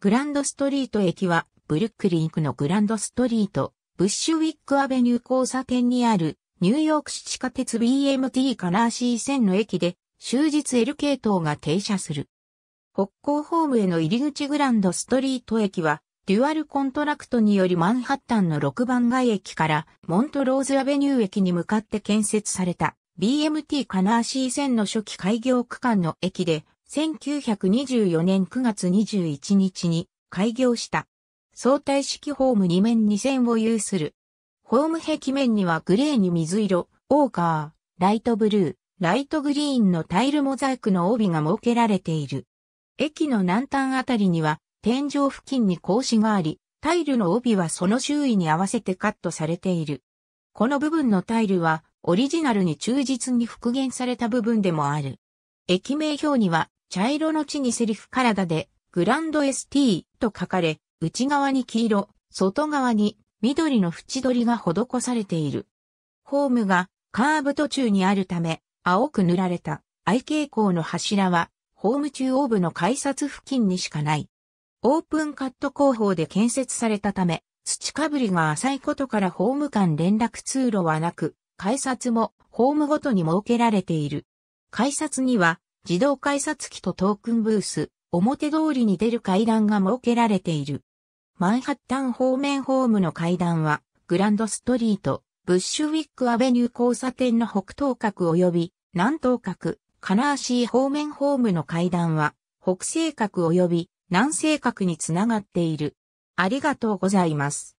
グランドストリート駅は、ブルックリンクのグランドストリート、ブッシュウィックアベニュー交差点にある、ニューヨーク市地下鉄 BMT カナー C 線の駅で、終日 L 系統が停車する。北港ホームへの入り口グランドストリート駅は、デュアルコントラクトによりマンハッタンの6番街駅からモントローズアベニュー駅に向かって建設された BMT カナーシー線の初期開業区間の駅で1924年9月21日に開業した。相対式ホーム2面2線を有する。ホーム壁面にはグレーに水色、オーカー、ライトブルー、ライトグリーンのタイルモザイクの帯が設けられている。駅の南端あたりには天井付近に格子があり、タイルの帯はその周囲に合わせてカットされている。この部分のタイルはオリジナルに忠実に復元された部分でもある。駅名表には茶色の地にセリフ体で、グランド ST と書かれ、内側に黄色、外側に緑の縁取りが施されている。ホームがカーブ途中にあるため、青く塗られた愛傾向の柱は、ホーム中央部の改札付近にしかない。オープンカット工法で建設されたため、土かぶりが浅いことからホーム間連絡通路はなく、改札もホームごとに設けられている。改札には自動改札機とトークンブース、表通りに出る階段が設けられている。マンハッタン方面ホームの階段は、グランドストリート、ブッシュウィックアベニュー交差点の北東角及び南東角、カナーシー方面ホームの階段は、北西角及び南西角につながっている。ありがとうございます。